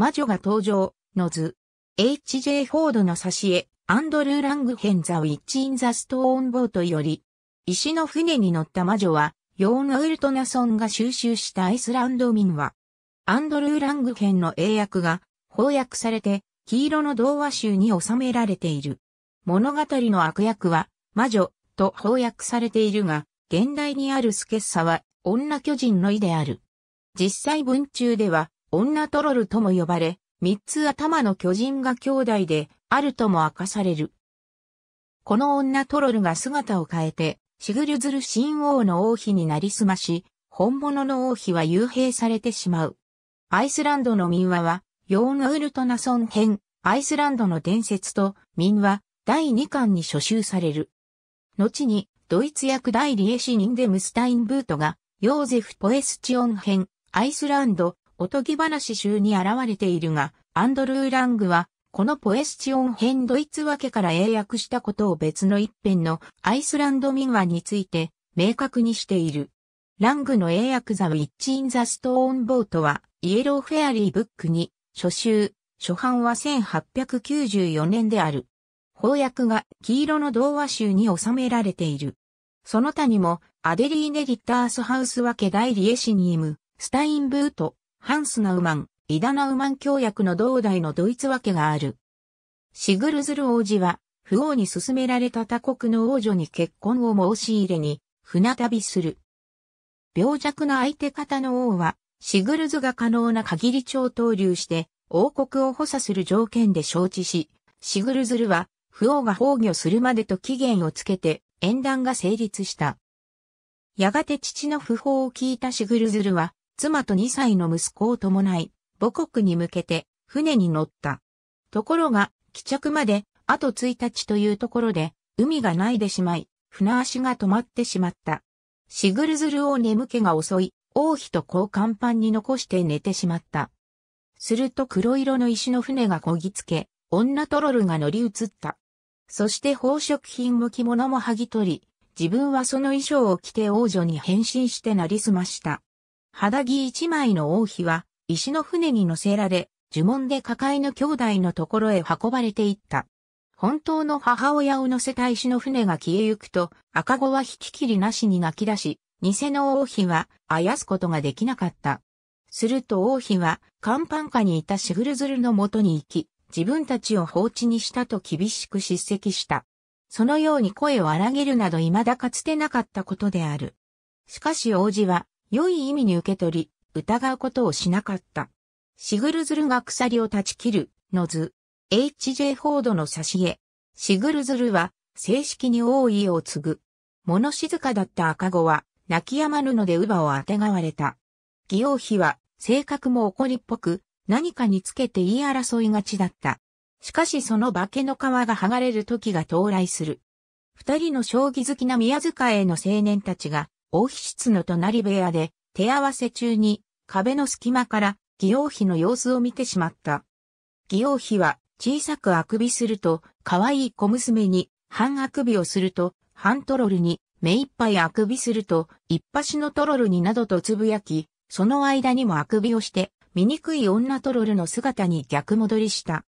魔女が登場、の図。H.J. フォードの挿絵、アンドルー・ラングヘン・ザ・ウィッチ・イン・ザ・ストーン・ボートより、石の船に乗った魔女は、ヨーン・ウルトナソンが収集したアイスランド民話。アンドルー・ラングヘンの英訳が、翻訳されて、黄色の童話集に収められている。物語の悪役は、魔女、と翻訳されているが、現代にあるスケッサは、女巨人の意である。実際文中では、女トロルとも呼ばれ、三つ頭の巨人が兄弟で、あるとも明かされる。この女トロルが姿を変えて、シグルズル新王の王妃になりすまし、本物の王妃は幽閉されてしまう。アイスランドの民話は、ヨーン・ウルトナソン編、アイスランドの伝説と民話、第2巻に初集される。後に、ドイツ役大リエシニンデムスタインブートが、ヨーゼフ・ポエスチオン編、アイスランド、おとぎ話集に現れているが、アンドルー・ラングは、このポエスチオン編ドイツ分けから英訳したことを別の一編のアイスランド民話について明確にしている。ラングの英訳ザ・ウィッチ・イン・ザ・ストーン・ボートは、イエロー・フェアリー・ブックに、初集、初版は1894年である。翻訳が黄色の童話集に収められている。その他にも、アデリーネ・リッタースハウス分け代理エシニーム、スタインブート、ハンスナウマン、イダナウマン協約の同代のドイツ訳がある。シグルズル王子は、不王に勧められた他国の王女に結婚を申し入れに、船旅する。病弱な相手方の王は、シグルズが可能な限り超投留して、王国を補佐する条件で承知し、シグルズルは、不王が崩御するまでと期限をつけて、縁談が成立した。やがて父の不法を聞いたシグルズルは、妻と2歳の息子を伴い、母国に向けて船に乗った。ところが、帰着まで、あと1日というところで、海がないでしまい、船足が止まってしまった。シグルズルを眠気が襲い、王妃と交換板に残して寝てしまった。すると黒色の石の船がこぎつけ、女トロルが乗り移った。そして宝飾品も着物も剥ぎ取り、自分はその衣装を着て王女に変身してなりすました。肌着一枚の王妃は、石の船に乗せられ、呪文で抱えの兄弟のところへ運ばれていった。本当の母親を乗せた石の船が消えゆくと、赤子は引き切りなしに泣き出し、偽の王妃は、あやすことができなかった。すると王妃は、甲板下にいたシグルズルの元に行き、自分たちを放置にしたと厳しく叱責した。そのように声を荒げるなど未だかつてなかったことである。しかし王子は、良い意味に受け取り、疑うことをしなかった。シグルズルが鎖を断ち切る、の図。H.J. フォードの挿絵。シグルズルは、正式に王位を継ぐ。物静かだった赤子は、泣き止まぬので乳母をあてがわれた。義王妃は、性格も怒りっぽく、何かにつけて言い争いがちだった。しかしその化けの皮が剥がれる時が到来する。二人の将棋好きな宮塚への青年たちが、王妃室の隣部屋で、手合わせ中に壁の隙間から義王妃の様子を見てしまった。義王妃は小さくあくびすると、可愛い小娘に半あくびをすると、半トロルに目いっぱいあくびすると、一発のトロルになどとつぶやき、その間にもあくびをして、醜い女トロルの姿に逆戻りした。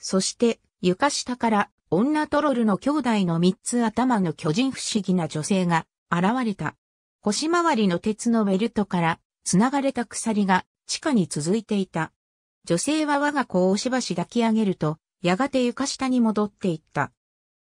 そして、床下から女トロルの兄弟の三つ頭の巨人不思議な女性が現れた。腰回りの鉄のベルトから繋がれた鎖が地下に続いていた。女性は我が子をしばし抱き上げると、やがて床下に戻っていった。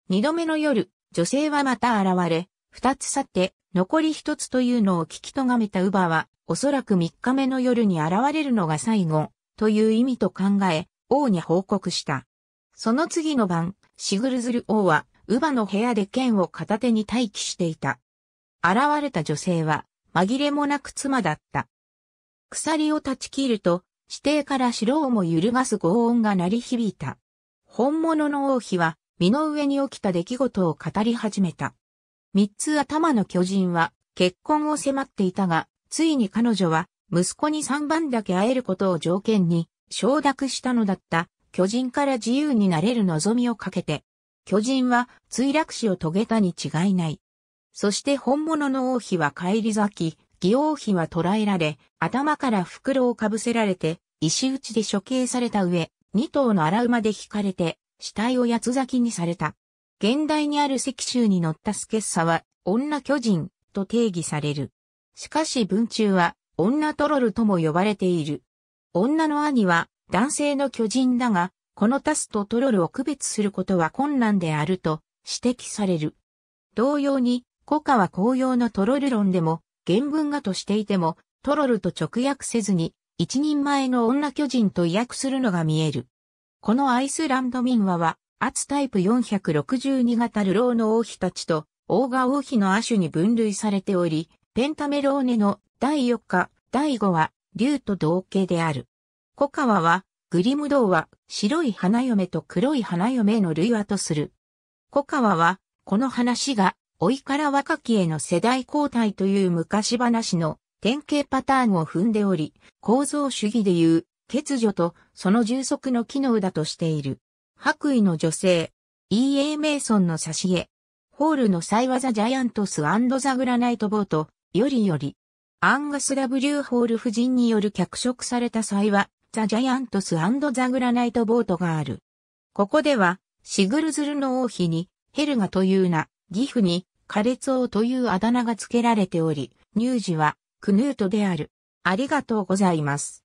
二度目の夜、女性はまた現れ、二つ去って、残り一つというのを聞きとがめた乳母は、おそらく三日目の夜に現れるのが最後、という意味と考え、王に報告した。その次の晩、シグルズル王は、乳母の部屋で剣を片手に待機していた。現れた女性は、紛れもなく妻だった。鎖を断ち切ると、指定から城をも揺るがす轟音が鳴り響いた。本物の王妃は、身の上に起きた出来事を語り始めた。三つ頭の巨人は、結婚を迫っていたが、ついに彼女は、息子に三番だけ会えることを条件に、承諾したのだった、巨人から自由になれる望みをかけて、巨人は墜落死を遂げたに違いない。そして本物の王妃は帰り咲き、義王妃は捕らえられ、頭から袋をかぶせられて、石打ちで処刑された上、二頭の荒馬で引かれて、死体を八つ咲きにされた。現代にある石州に乗ったスケッサは、女巨人と定義される。しかし文中は、女トロルとも呼ばれている。女の兄は、男性の巨人だが、このタスとトロルを区別することは困難であると指摘される。同様に、古川紅葉のトロル論でも、原文画としていても、トロルと直訳せずに、一人前の女巨人と訳するのが見える。このアイスランド民話は、アツタイプ462型ルローの王妃たちと、オーガ王妃の亜種に分類されており、ペンタメローネの第4課、第5話、竜と同型である。古川は、グリム童話、白い花嫁と黒い花嫁の類話とする。古川は、この話が老いから若きへの世代交代という昔話の典型パターンを踏んでおり、構造主義でいう欠如とその充足の機能だとしている。白衣の女性、E.A. メイソンの挿絵、ホールのサイワザ・ジャイアントスザ・グラナイト・ボート、よりより、アンガス・ W・ ホール夫人による脚色された際は、ザ・ジャイアントスザ・グラナイト・ボートがある。ここでは、シグルズルの王妃に、ヘルガという名、義父に、苛烈王というあだ名が付けられており、乳児は、クヌートである。ありがとうございます。